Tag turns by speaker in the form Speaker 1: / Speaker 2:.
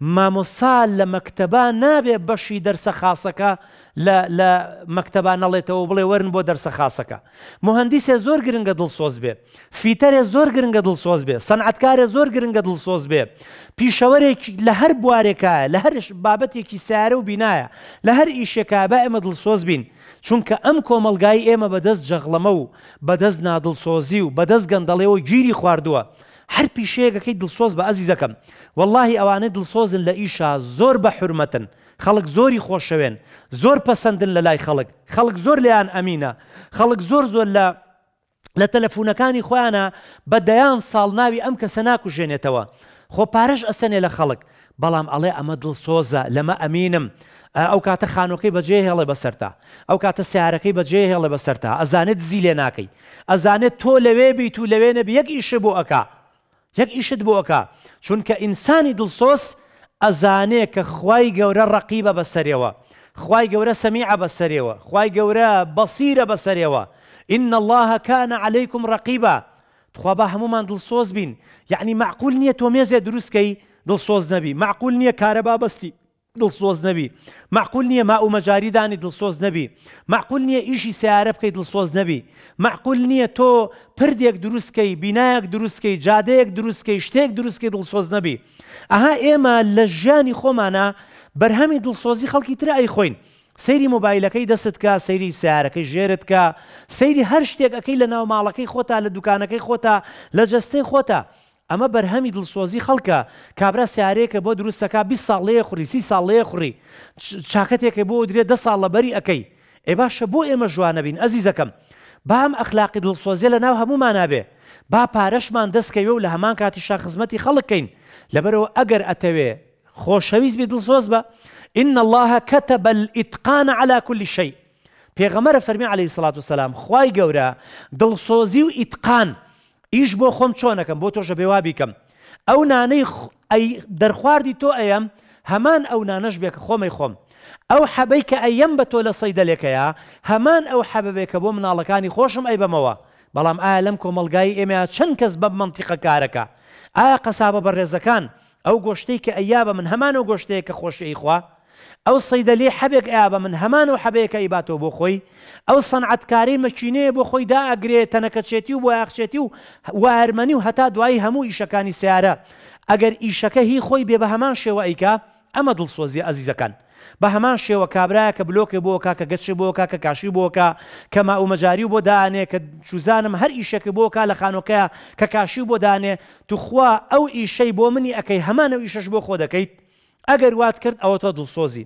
Speaker 1: مامۆسا لە مەکتتەبا نابێ بەشی دەرسە خااسەکە لە مەکتتەبا نەڵێتەوە بڵێ وەرن بۆ دەرسە خااسەکە مهندیسێ زۆر گرنگە دڵسۆز بێ فیتەرێ زۆر گرنگە دڵسۆز بێ سەنعاتکارێ زۆر گرنگە دڵسۆز بێ پیشەوەرێکی لە هەر بوارێکە لە هەرش بابەتێکی سیارە و بینایە لە هەر ئیشێکە بە ئێمە دڵسۆز بین چونکە ئەم کۆمەلگای ئێمە بەدەست جەغڵەمە و بەدەست نادڵسۆزی و بەدەست گەندەڵێەوە گیری خواردووە هەر پیشەیەکەکەی دڵسۆز بە ئەزی دەکەم واللهی ئەوانە دڵسۆزن لە ئیشا زۆر بە حرمەتن خەڵک زۆری خۆشەوێن زۆر پەسەندن لە لای خەڵک خەڵک زۆر لیان ئەمینە خەڵک زۆر زۆر لە لە تەلەفونەکانی خۆیانە بە دەیان ساڵ ناوی ئەم کەسە ناکوژێنێتەوە خۆ پارەش ئەسەنێ لە خەڵک بەڵام ئەڵێ ئەمە دڵسۆزە لەمە ئەمینم. ئەو کاتە خانۆکەی بەجێ هێڵێ بەسەرتا ئەو کاتە سیارەکەی بەجێ هێڵێ بەسەرتا ئەزانێت زی لێ ناکەی ئەزانێت تۆ لەوێ بیت و لەوێنە یەک ئیشە بۆ ئەکا یەک ئیشت بۆکە چونکە ئینسانی دڵسۆس ئەزانەیە کە خی گەورە ڕقیبە بەسەرەوە خی گەورە سەمیع بەسەرەوە خی گەورە بەسیرە بەسەرەوە إن الله كان عليكم رقيبا تخوا با هەمومان دڵسۆز بین یعنی يعني معقول نییە تۆ مێزێ دروستکەی دڵسۆز نەبی معقول نییە کارەبا بەستی دڵسۆز نەبی معقول نییە ما ئومەجاریدانی دڵسۆز نەبی معقول نییە ئیشی سیارە بکەی دڵسۆز نەبی معقول نییە تۆ پردێک دروستکەی بینایەک دروستکەی جادەیەک دروستکەی شتێک دروستکەی دڵسۆز نەبی ئەها ئێمە لە ژیانی خۆمانە بەرهەمی دڵسۆزی خەڵکی تر ئەی خۆین سەیری مۆبایلەکەی دەست کە سەیری سیارەکەی ژێرت کە سەیری هەر شتێک ئەەکەی لە ناو ماڵەکەی خۆتا لە دوکانەکەی خۆتا لە جستەی خۆتا ئەمە بەرهەمی دڵسۆزی خەڵکە کابرا سیارەیەکە بۆ دروستەکە بی ساڵەیە خوری سی ساڵەیە خوری چاکەتێکی بۆ درێ دە ساڵ لە بەری ئەەکەی ئێ باشە بۆ ئێمە ژوانەبین ئەزیزەکەم بام ئەخلاقی دڵسۆزیە لە ناو هەمومانابێ با پارەشمان دەستکەوێ و لە هەمان کاتی شاخزمەتی خەڵکەین لەبەرەوە ئەگەر ئەتەوێ خۆشەویست بی دڵسۆز بە إن الله كتب الإتقان على كل شيء پێغەمەرە فەرمی عليه سلاات وسلام خی گەورە دڵسۆزی و ئیتقان ئیش بۆ خۆم چۆنەکەم بۆ تۆشە بێوا بیکەم ئەو نانەی دەرخواردی تۆ ئەم هەمان ئەو نانەش بێکە خۆمەی خۆم ئەو حەبەی کە ئەەم بە تۆ لە سەیدەلێکەیە هەمان ئەو حەبەبێکە بۆ مناڵەکانی خۆشم ئەی بمەوە بەڵام ئایا لەم کۆمەلگای ئێمە چەند کەس بە منتیقە کارەکە ئایا قەسابە بە ڕێزەکان ئەو گۆشتەی کە ئەیا بە من هەمان و گۆشتەیە کە خۆشی خوا ئەو سەیدەلی حەبێک ئا بە من هەمان و حەبەیەکە ئیباتەوە بۆ خۆی ئەو سەنعەتکاری مەچینەیە بۆ خۆی داگرێت تەنەکەچێتی و بۆ یاخچێتی و وارمەنی و هەتا دوایی هەموو ئیشەکانی سیارە ئەگەر ئیشەکە هی خۆی بێ بە هەمان شێوە ئەیکا ئەمە دڵسۆزی ئەزیزەکان. بە هەمان شێوە کابراە کە بلۆکێ بۆکە کە گەچێ بۆکە کە کاشی بۆکە کە ماومەجاری و بۆ دانێ کە چوزانم هەر ئیشەکە بۆکە لە خانۆکەیە کە کاشی بۆ دانێ توخوا ئەو ئیشەی بۆ منی ئەەکەی هەمانە ئیشەش بۆ خۆ دەکەیت اگر وات کرد او تۆ دڵسۆزی.